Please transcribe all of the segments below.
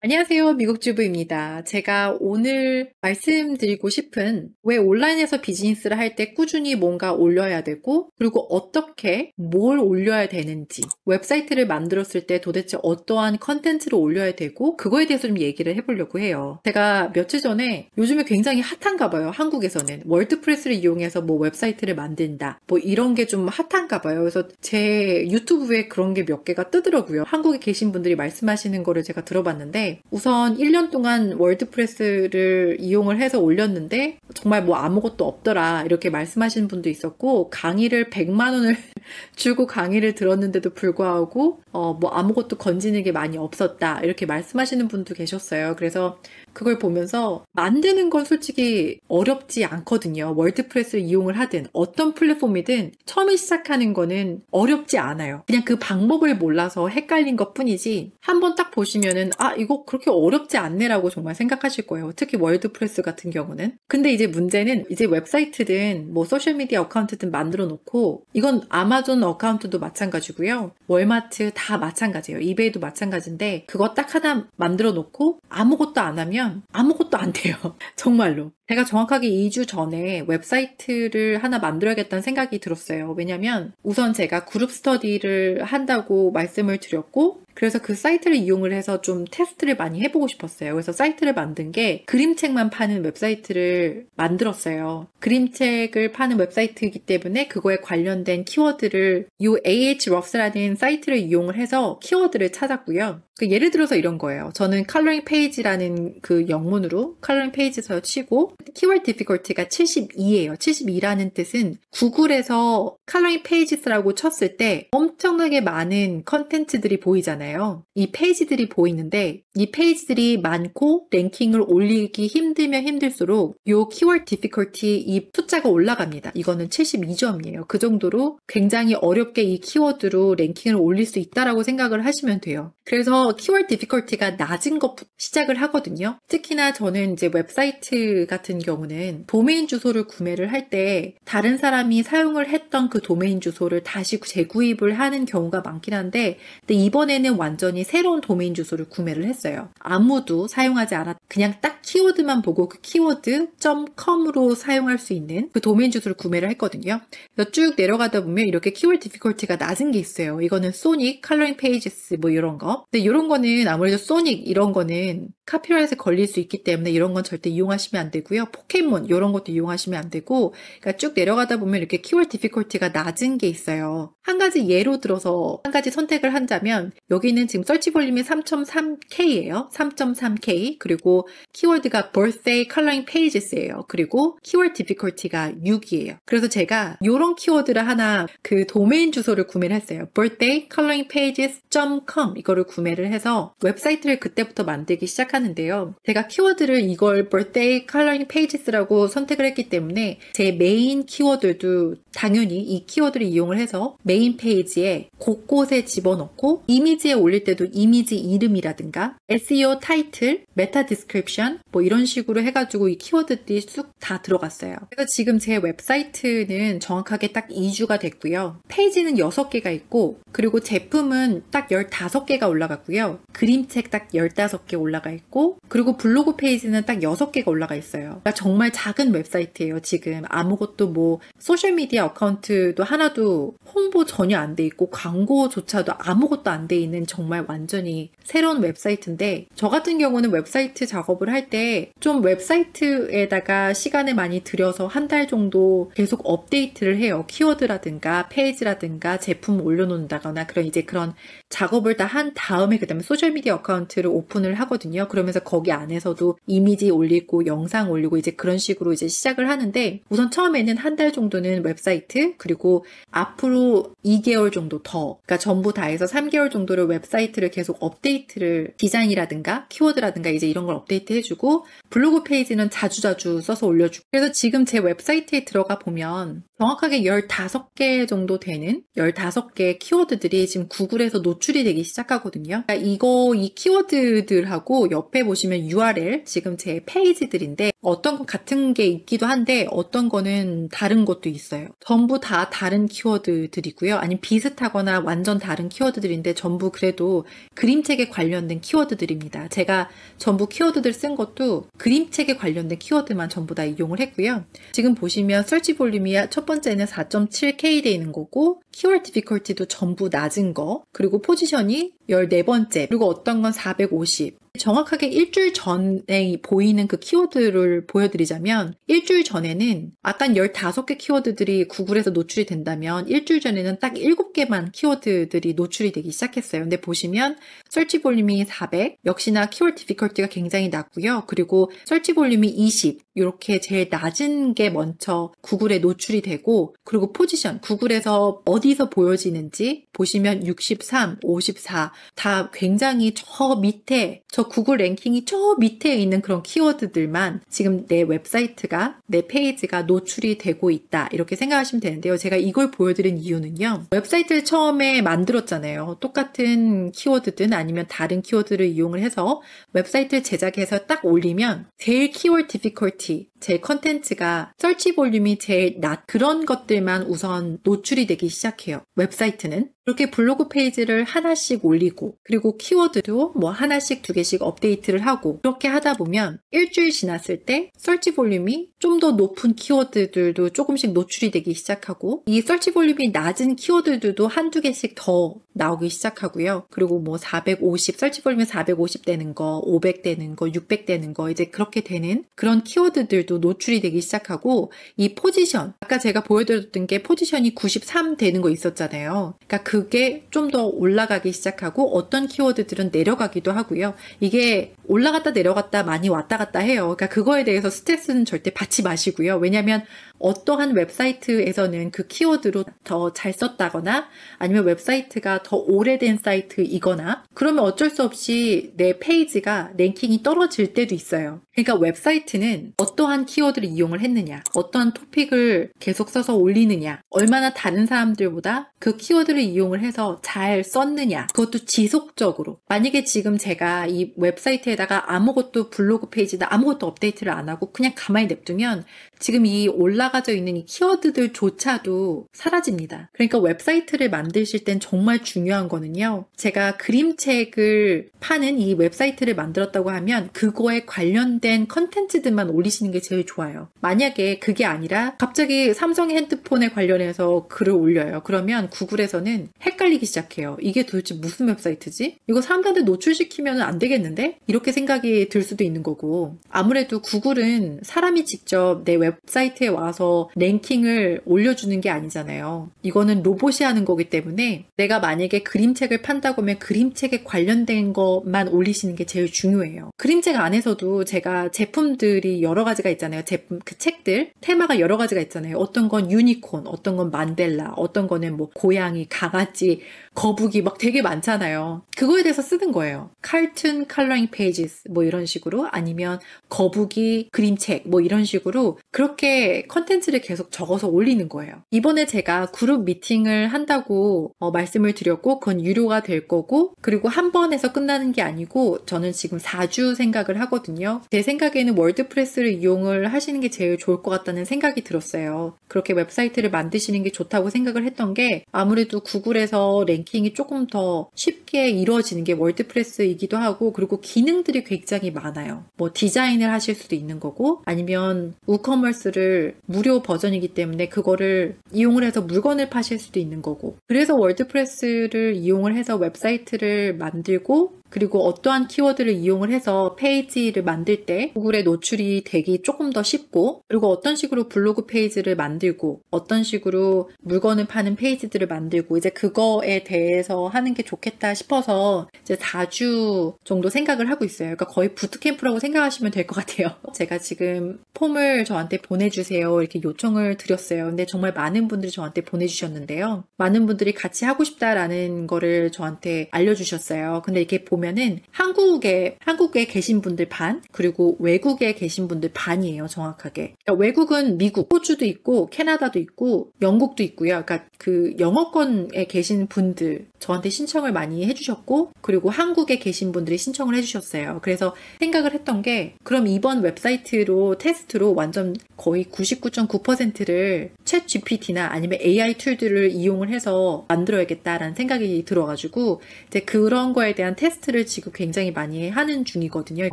안녕하세요. 미국 주부입니다. 제가 오늘 말씀드리고 싶은 왜 온라인에서 비즈니스를 할 때 꾸준히 뭔가 올려야 되고 그리고 어떻게 뭘 올려야 되는지 웹사이트를 만들었을 때 도대체 어떠한 컨텐츠를 올려야 되고 그거에 대해서 좀 얘기를 해보려고 해요. 제가 며칠 전에 요즘에 굉장히 핫한가 봐요. 한국에서는 월드프레스를 이용해서 뭐 웹사이트를 만든다 뭐 이런 게 좀 핫한가 봐요. 그래서 제 유튜브에 그런 게 몇 개가 뜨더라고요. 한국에 계신 분들이 말씀하시는 거를 제가 들어봤는데 우선 1년 동안 월드프레스를 이용을 해서 올렸는데 정말 뭐 아무것도 없더라 이렇게 말씀하시는 분도 있었고 강의를 100만 원을 주고 강의를 들었는데도 불구하고 어뭐 아무것도 건지는 게 많이 없었다 이렇게 말씀하시는 분도 계셨어요. 그래서 그걸 보면서 만드는 건 솔직히 어렵지 않거든요. 월드프레스를 이용을 하든 어떤 플랫폼이든 처음에 시작하는 거는 어렵지 않아요. 그냥 그 방법을 몰라서 헷갈린 것 뿐이지 한 번 딱 보시면은 아, 이거 그렇게 어렵지 않네라고 정말 생각하실 거예요. 특히 월드프레스 같은 경우는. 근데 이제 문제는 이제 웹사이트든 뭐 소셜미디어 어카운트든 만들어 놓고 이건 아마존 어카운트도 마찬가지고요. 월마트 다 마찬가지예요. 이베이도 마찬가지인데 그거 딱 하나 만들어 놓고 아무것도 안 하면 그냥 아무것도 안 돼요. 정말로. 제가 정확하게 2주 전에 웹사이트를 하나 만들어야겠다는 생각이 들었어요. 왜냐면 우선 제가 그룹 스터디를 한다고 말씀을 드렸고 그래서 그 사이트를 이용을 해서 좀 테스트를 많이 해보고 싶었어요. 그래서 사이트를 만든 게 그림책만 파는 웹사이트를 만들었어요. 그림책을 파는 웹사이트이기 때문에 그거에 관련된 키워드를 이 ahrefs라는 사이트를 이용을 해서 키워드를 찾았고요. 그 예를 들어서 이런 거예요. 저는 컬러링 페이지라는 그 영문으로 컬러링 페이지에서 치고 키워드 d i f f 가 72예요. 72라는 뜻은 구글에서 컬러링 페이지스라고 쳤을 때 엄청 엄청나게 많은 컨텐츠들이 보이잖아요. 이 페이지들이 보이는데 이 페이지들이 많고 랭킹을 올리기 힘들면 힘들수록 요 키워드 d i f f i 이 숫자가 올라갑니다. 이거는 72점이에요. 그 정도로 굉장히 어렵게 이 키워드로 랭킹을 올릴 수 있다라고 생각을 하시면 돼요. 그래서 키워드 d i f f 가 낮은 것부터 시작을 하거든요. 특히나 저는 이제 웹사이트 같은 경우는 도메인 주소를 구매를 할 때 다른 사람이 사용을 했던 그 도메인 주소를 다시 재구입을 하 하는 경우가 많긴 한데 근데 이번에는 완전히 새로운 도메인 주소를 구매를 했어요. 아무도 사용하지 않았 그냥 딱 키워드만 보고 그 키워드 .com으로 사용할 수 있는 그 도메인 주소를 구매를 했거든요. 그래서 쭉 내려가다 보면 이렇게 키워드 디피컬티가 낮은 게 있어요. 이거는 소닉, 컬러링 페이지스 뭐 이런 거. 근데 이런 거는 아무래도 소닉 이런 거는 카피라이트에 걸릴 수 있기 때문에 이런 건 절대 이용하시면 안 되고요. 포켓몬 이런 것도 이용하시면 안 되고 그러니까 쭉 내려가다 보면 이렇게 키워드 디피컬티가 낮은 게 있어요. 한 가지 예로 들어서 한 가지 선택을 한다면 여기는 지금 설치 볼륨이 3.3K예요. 3.3K 그리고 키워드가 birthday coloring pages예요. 그리고 키워드 w o r d difficulty가 6이에요. 그래서 제가 이런 키워드를 하나 그 도메인 주소를 구매를 했어요. birthday coloring pages.com 이거를 구매를 해서 웹사이트를 그때부터 만들기 시작하는데요. 제가 키워드를 이걸 birthday coloring pages라고 선택을 했기 때문에 제 메인 키워드도 당연히 이 키워드를 이용을 해서 메인 페이지에 페이 곳곳에 집어넣고 이미지에 올릴 때도 이미지 이름이라든가 SEO 타이틀, 메타 디스크립션 뭐 이런 식으로 해가지고 이 키워드들이 쑥 다 들어갔어요. 그래서 지금 제 웹사이트는 정확하게 딱 2주가 됐고요. 페이지는 6개가 있고 그리고 제품은 딱 15개가 올라갔고요. 그림책 딱 15개 올라가 있고 그리고 블로그 페이지는 딱 6개가 올라가 있어요. 그러니까 정말 작은 웹사이트예요. 지금 아무것도 뭐 소셜미디어 어카운트도 하나도 홍보 전혀 안 돼 있고 있고 광고조차도 아무것도 안 돼 있는 정말 완전히 새로운 웹사이트인데 저 같은 경우는 웹사이트 작업을 할 때 좀 웹사이트에다가 시간을 많이 들여서 한 달 정도 계속 업데이트를 해요. 키워드라든가 페이지라든가 제품 올려놓는다거나 그런 이제 그런 작업을 다 한 다음에 그다음에 소셜미디어 어카운트를 오픈을 하거든요. 그러면서 거기 안에서도 이미지 올리고 영상 올리고 이제 그런 식으로 이제 시작을 하는데 우선 처음에는 한 달 정도는 웹사이트 그리고 앞으로 2개월 정도 정도 더. 그러니까 전부 다 해서 3개월 정도를 웹사이트를 계속 업데이트를 디자인이라든가 키워드라든가 이제 이런 걸 업데이트 해주고 블로그 페이지는 자주자주 써서 올려주고. 그래서 지금 제 웹사이트에 들어가 보면 정확하게 15개 정도 되는 15개의 키워드들이 지금 구글에서 노출이 되기 시작하거든요. 그러니까 이거, 이 키워드들하고 옆에 보시면 URL, 지금 제 페이지들인데 어떤 건 같은 게 있기도 한데 어떤 거는 다른 것도 있어요. 전부 다 다른 키워드들이고요. 아니면 비슷하거나 완전 다른 키워드들인데 전부 그래도 그림책에 관련된 키워드들입니다. 제가 전부 키워드들 쓴 것도 그림책에 관련된 키워드만 전부 다 이용을 했고요. 지금 보시면 설치 볼륨이야 첫 번째는 4 7 k d 는 거고 키워드 디피컬티도 전부 낮은 거, 그리고 포지션이 14번째, 그리고 어떤 건 450. 정확하게 일주일 전에 보이는 그 키워드를 보여드리자면, 일주일 전에는 약간 15개 키워드들이 구글에서 노출이 된다면, 일주일 전에는 딱 7개만 키워드들이 노출이 되기 시작했어요. 근데 보시면, 설치 볼륨이 400, 역시나 키워드 디피컬티가 굉장히 낮고요. 그리고 설치 볼륨이 20, 이렇게 제일 낮은 게 먼저 구글에 노출이 되고, 그리고 포지션, 구글에서 어디 어디서 보여지는지 보시면 63, 54 다 굉장히 저 밑에 저 구글 랭킹이 저 밑에 있는 그런 키워드들만 지금 내 웹사이트가 내 페이지가 노출이 되고 있다 이렇게 생각하시면 되는데요. 제가 이걸 보여드린 이유는요. 웹사이트를 처음에 만들었잖아요. 똑같은 키워드든 아니면 다른 키워드를 이용을 해서 웹사이트를 제작해서 딱 올리면 제일 키워드 디피컬티 제 컨텐츠가 설치 볼륨이 제일 낮 그런 것들만 우선 노출이 되기 시작 시작해요. 웹사이트는 이렇게 블로그 페이지를 하나씩 올리고 그리고 키워드도 뭐 하나씩 두 개씩 업데이트를 하고 그렇게 하다 보면 일주일 지났을 때 설치 볼륨이 좀 더 높은 키워드들도 조금씩 노출이 되기 시작하고 이 설치 볼륨이 낮은 키워드들도 한두 개씩 더 나오기 시작하고요. 그리고 뭐 450, 설치 볼륨이 450 되는 거, 500 되는 거, 600 되는 거 이제 그렇게 되는 그런 키워드들도 노출이 되기 시작하고 이 포지션 아까 제가 보여드렸던 게 포지션이 93 되는 되는 거 있었잖아요. 그러니까 그게 좀 더 올라가기 시작하고 어떤 키워드들은 내려가기도 하고요. 이게 올라갔다 내려갔다 많이 왔다 갔다 해요. 그러니까 그거에 대해서 스트레스는 절대 받지 마시고요. 왜냐하면 어떠한 웹사이트에서는 그 키워드로 더 잘 썼다거나 아니면 웹사이트가 더 오래된 사이트이거나 그러면 어쩔 수 없이 내 페이지가 랭킹이 떨어질 때도 있어요. 그러니까 웹사이트는 어떠한 키워드를 이용을 했느냐, 어떠한 토픽을 계속 써서 올리느냐, 얼마나 다른 사람들보다 그 키워드를 이용을 해서 잘 썼느냐, 그것도 지속적으로. 만약에 지금 제가 이 웹사이트에다가 아무것도 블로그 페이지나 아무것도 업데이트를 안 하고 그냥 가만히 냅두면 지금 이 올라 올가져 있는 이 키워드들조차도 사라집니다. 그러니까 웹사이트를 만드실 땐 정말 중요한 거는요. 제가 그림책을 파는 이 웹사이트를 만들었다고 하면 그거에 관련된 컨텐츠들만 올리시는 게 제일 좋아요. 만약에 그게 아니라 갑자기 삼성 핸드폰에 관련해서 글을 올려요. 그러면 구글에서는 헷갈리기 시작해요. 이게 도대체 무슨 웹사이트지? 이거 사람들한테 노출시키면 안 되겠는데? 이렇게 생각이 들 수도 있는 거고. 아무래도 구글은 사람이 직접 내 웹사이트에 와서 들어서 랭킹을 올려주는 게 아니잖아요. 이거는 로봇이 하는 거기 때문에 내가 만약에 그림책을 판다고 하면 그림책에 관련된 것만 올리시는 게 제일 중요해요. 그림책 안에서도 제가 제품들이 여러 가지가 있잖아요. 제품, 그 책들. 테마가 여러 가지가 있잖아요. 어떤 건 유니콘, 어떤 건 만델라, 어떤 거는 뭐 고양이, 강아지, 거북이 막 되게 많잖아요. 그거에 대해서 쓰는 거예요. 칼툰 컬러링 페이지스 뭐 이런 식으로 아니면 거북이 그림책 뭐 이런 식으로 그렇게 컨텐츠 컨텐츠를 계속 적어서 올리는 거예요. 이번에 제가 그룹 미팅을 한다고 어, 말씀을 드렸고 그건 유료가 될 거고 그리고 한 번에서 끝나는 게 아니고 저는 지금 4주 생각을 하거든요. 제 생각에는 월드프레스를 이용을 하시는 게 제일 좋을 것 같다는 생각이 들었어요. 그렇게 웹사이트를 만드시는 게 좋다고 생각을 했던 게 아무래도 구글에서 랭킹이 조금 더 쉽게 이루어지는 게 월드프레스이기도 하고 그리고 기능들이 굉장히 많아요. 뭐 디자인을 하실 수도 있는 거고 아니면 우커머스를 무 무료 버전이기 때문에 그거를 이용을 해서 물건을 파실 수도 있는 거고. 그래서 월드프레스를 이용을 해서 웹사이트를 만들고 그리고 어떠한 키워드를 이용을 해서 페이지를 만들 때 구글에 노출이 되기 조금 더 쉽고 그리고 어떤 식으로 블로그 페이지를 만들고 어떤 식으로 물건을 파는 페이지들을 만들고 이제 그거에 대해서 하는 게 좋겠다 싶어서 이제 4주 정도 생각을 하고 있어요. 그러니까 거의 부트캠프라고 생각하시면 될 것 같아요. 제가 지금 폼을 저한테 보내주세요 이렇게 요청을 드렸어요. 근데 정말 많은 분들이 저한테 보내주셨는데요. 많은 분들이 같이 하고 싶다라는 거를 저한테 알려주셨어요. 근데 이렇게 보 보면은 한국에 한국에 계신 분들 반 그리고 외국에 계신 분들 반이에요 정확하게 그러니까 외국은 미국 호주도 있고 캐나다도 있고 영국도 있고요 그러니까 그 영어권에 계신 분들 저한테 신청을 많이 해주셨고 그리고 한국에 계신 분들이 신청을 해주셨어요 그래서 생각을 했던 게 그럼 이번 웹사이트로 테스트로 완전 거의 99.9%를 챗 GPT나 아니면 AI 툴들을 이용을 해서 만들어야겠다라는 생각이 들어가지고 이제 그런 거에 대한 테스트 콘텐츠를 지금 굉장히 많이 하는 중이거든요.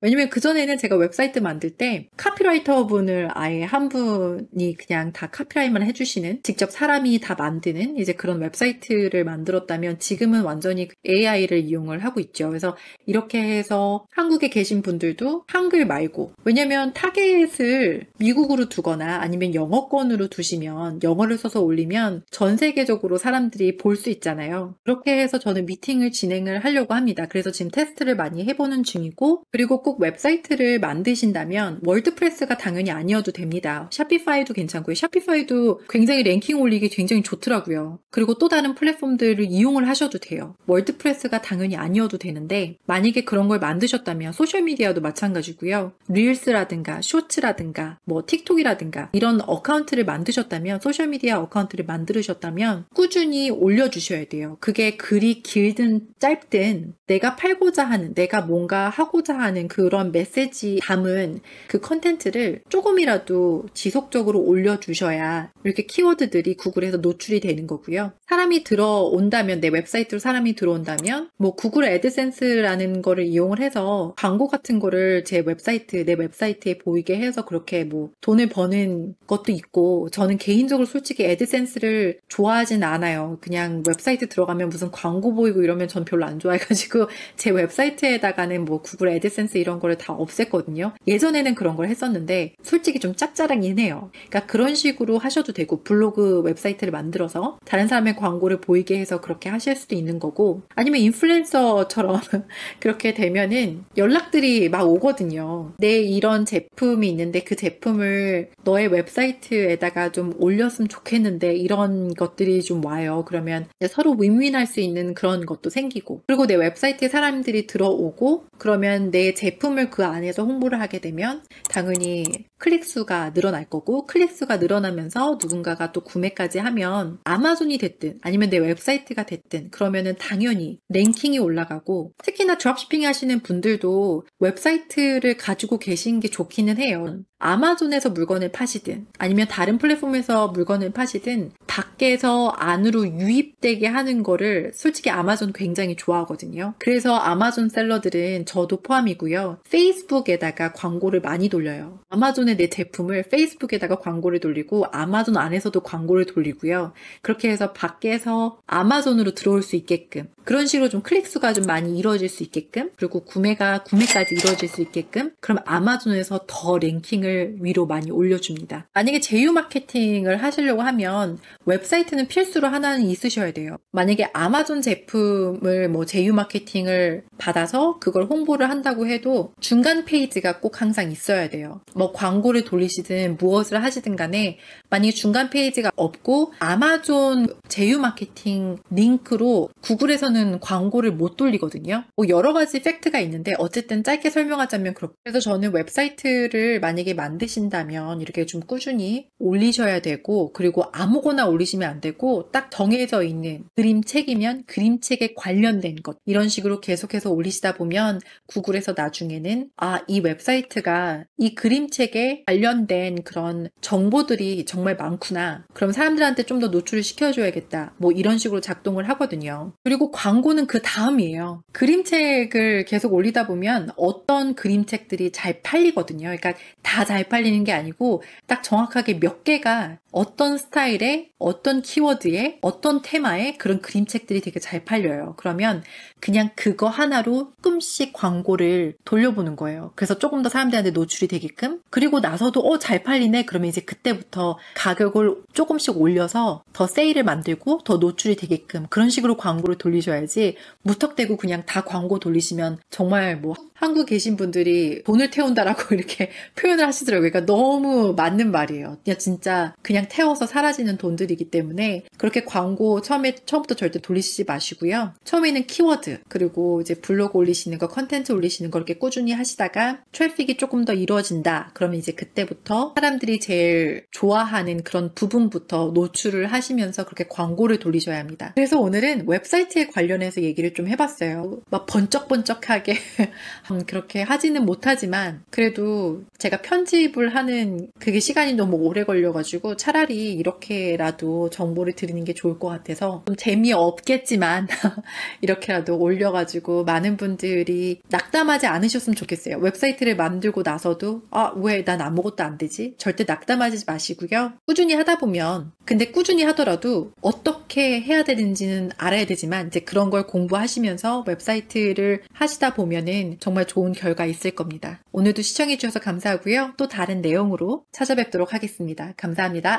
왜냐면 그전에는 제가 웹사이트 만들 때 카피라이터 분을 아예 한 분이 그냥 다카피라이만 해주시는 직접 사람이 다 만드는 이제 그런 웹사이트를 만들었다면 지금은 완전히 AI를 이용을 하고 있죠. 그래서 이렇게 해서 한국에 계신 분들도 한글 말고 왜냐면 타겟을 미국으로 두거나 아니면 영어권으로 두시면 영어를 써서 올리면 전 세계적으로 사람들이 볼 수 있잖아요. 그렇게 해서 저는 미팅을 진행을 하려고 합니다. 그래서 그래서 지금 테스트를 많이 해보는 중이고 그리고 꼭 웹사이트를 만드신다면 월드프레스가 당연히 아니어도 됩니다. 샤피파이도 괜찮고요. 샤피파이도 굉장히 랭킹 올리기 굉장히 좋더라고요. 그리고 또 다른 플랫폼들을 이용을 하셔도 돼요. 월드프레스가 당연히 아니어도 되는데 만약에 그런 걸 만드셨다면 소셜미디어도 마찬가지고요. 릴스라든가 쇼츠라든가 뭐 틱톡이라든가 이런 어카운트를 만드셨다면 소셜미디어 어카운트를 만드셨다면 꾸준히 올려주셔야 돼요. 그게 글이 길든 짧든 내가 팔고자 하는, 내가 뭔가 하고자 하는 그런 메시지 담은 그 컨텐츠를 조금이라도 지속적으로 올려주셔야 이렇게 키워드들이 구글에서 노출이 되는 거고요. 사람이 들어온다면, 내 웹사이트로 사람이 들어온다면, 뭐 구글 애드센스라는 거를 이용을 해서 광고 같은 거를 제 웹사이트, 내 웹사이트에 보이게 해서 그렇게 뭐 돈을 버는 것도 있고, 저는 개인적으로 솔직히 애드센스를 좋아하진 않아요. 그냥 웹사이트 들어가면 무슨 광고 보이고 이러면 전 별로 안 좋아해가지고 제 웹사이트에다가는 뭐 구글 애드센스 이런 거를 다 없앴거든요. 예전에는 그런 걸 했었는데 솔직히 좀 짭짤하긴 해요. 그러니까 그런 식으로 하셔도 되고 블로그 웹사이트를 만들어서 다른 사람의 광고를 보이게 해서 그렇게 하실 수도 있는 거고 아니면 인플루엔서처럼 그렇게 되면은 연락들이 막 오거든요. 내 이런 제품이 있는데 그 제품을 너의 웹사이트에다가 좀 올렸으면 좋겠는데 이런 것들이 좀 와요. 그러면 서로 윈윈할 수 있는 그런 것도 생기고 그리고 내 웹사이트에 사람들이 들어오고 그러면 내 제품을 그 안에서 홍보를 하게 되면 당연히 클릭수가 늘어날 거고 클릭수가 늘어나면서 누군가가 또 구매까지 하면 아마존이 됐든 아니면 내 웹사이트가 됐든 그러면은 당연히 랭킹이 올라가고 특히나 드롭 s 핑 하시는 분들도 웹사이트를 가지고 계신 게 좋기는 해요. 아마존에서 물건을 파시든 아니면 다른 플랫폼에서 물건을 파시든 밖에서 안으로 유입되게 하는 거를 솔직히 아마존 굉장히 좋아하거든요. 그래서 아마존 셀러들은 저도 포함이고요. 페이스북에다가 광고를 많이 돌려요. 아마존의내 제품을 페이스북에다가 광고를 돌리고 아마존 안에서도 광고를 돌리고요. 그렇게 해서 밖에서 아마존으로 들어올 수 있게끔 그런 식으로 좀 클릭수가 좀 많이 이루어질 수 있게끔 그리고 구매가 구매까지 이루어질 수 있게끔 그럼 아마존에서 더 랭킹을 위로 많이 올려줍니다. 만약에 제휴 마케팅을 하시려고 하면 웹사이트는 필수로 하나는 있으셔야 돼요. 만약에 아마존 제품을 뭐 제휴 마케팅을 받아서 그걸 홍보를 한다고 해도 중간 페이지가 꼭 항상 있어야 돼요. 뭐 광고를 돌리시든 무엇을 하시든 간에 만약에 중간 페이지가 없고 아마존 제휴 마케팅 링크로 구글에서 한서는 광고를 못 돌리거든요. 뭐 여러 가지 팩트가 있는데 어쨌든 짧게 설명하자면 그렇고 그래서 저는 웹사이트를 만약에 만드신다면 이렇게 좀 꾸준히 올리셔야 되고 그리고 아무거나 올리시면 안 되고 딱 정해져 있는 그림책이면 그림책에 관련된 것 이런 식으로 계속해서 올리시다 보면 구글에서 나중에는 아 이 웹사이트가 이 그림책에 관련된 그런 정보들이 정말 많구나 그럼 사람들한테 좀 더 노출을 시켜줘야겠다 뭐 이런 식으로 작동을 하거든요. 그리고 광고는 그 다음이에요. 그림책을 계속 올리다 보면 어떤 그림책들이 잘 팔리거든요. 그러니까 다 잘 팔리는 게 아니고 딱 정확하게 몇 개가 어떤 스타일에 어떤 키워드에 어떤 테마에 그런 그림책들이 되게 잘 팔려요. 그러면 그냥 그거 하나로 조금씩 광고를 돌려보는 거예요. 그래서 조금 더 사람들한테 노출이 되게끔 그리고 나서도 어 잘 팔리네 그러면 이제 그때부터 가격을 조금씩 올려서 더 세일을 만들고 더 노출이 되게끔 그런 식으로 광고를 돌리셔야 알려줘야지 무턱대고 그냥 다 광고 돌리시면 정말 뭐 한국 계신 분들이 돈을 태운다라고 이렇게 표현을 하시더라고요. 그러니까 너무 맞는 말이에요. 그냥 진짜 그냥 태워서 사라지는 돈들이기 때문에 그렇게 광고 처음에 처음부터 절대 돌리시지 마시고요. 처음에는 키워드 그리고 이제 블로그 올리시는 거, 컨텐츠 올리시는 걸 이렇게 꾸준히 하시다가 트래픽이 조금 더 이루어진다. 그러면 이제 그때부터 사람들이 제일 좋아하는 그런 부분부터 노출을 하시면서 그렇게 광고를 돌리셔야 합니다. 그래서 오늘은 웹사이트에 관련 관련해서 얘기를 좀 해봤어요. 막 번쩍번쩍하게 음, 그렇게 하지는 못하지만 그래도 제가 편집을 하는 그게 시간이 너무 오래 걸려가지고 차라리 이렇게라도 정보를 드리는 게 좋을 것 같아서 좀 재미없겠지만 이렇게라도 올려가지고 많은 분들이 낙담하지 않으셨으면 좋겠어요. 웹사이트를 만들고 나서도 아, 왜 난 아무것도 안 되지? 절대 낙담하지 마시고요. 꾸준히 하다 보면 근데 꾸준히 하더라도 어떻게 해야 되는지는 알아야 되지만 이제 그 그런 걸 공부하시면서 웹사이트를 하시다 보면은 정말 좋은 결과 있을 겁니다. 오늘도 시청해주셔서 감사하고요. 또 다른 내용으로 찾아뵙도록 하겠습니다. 감사합니다.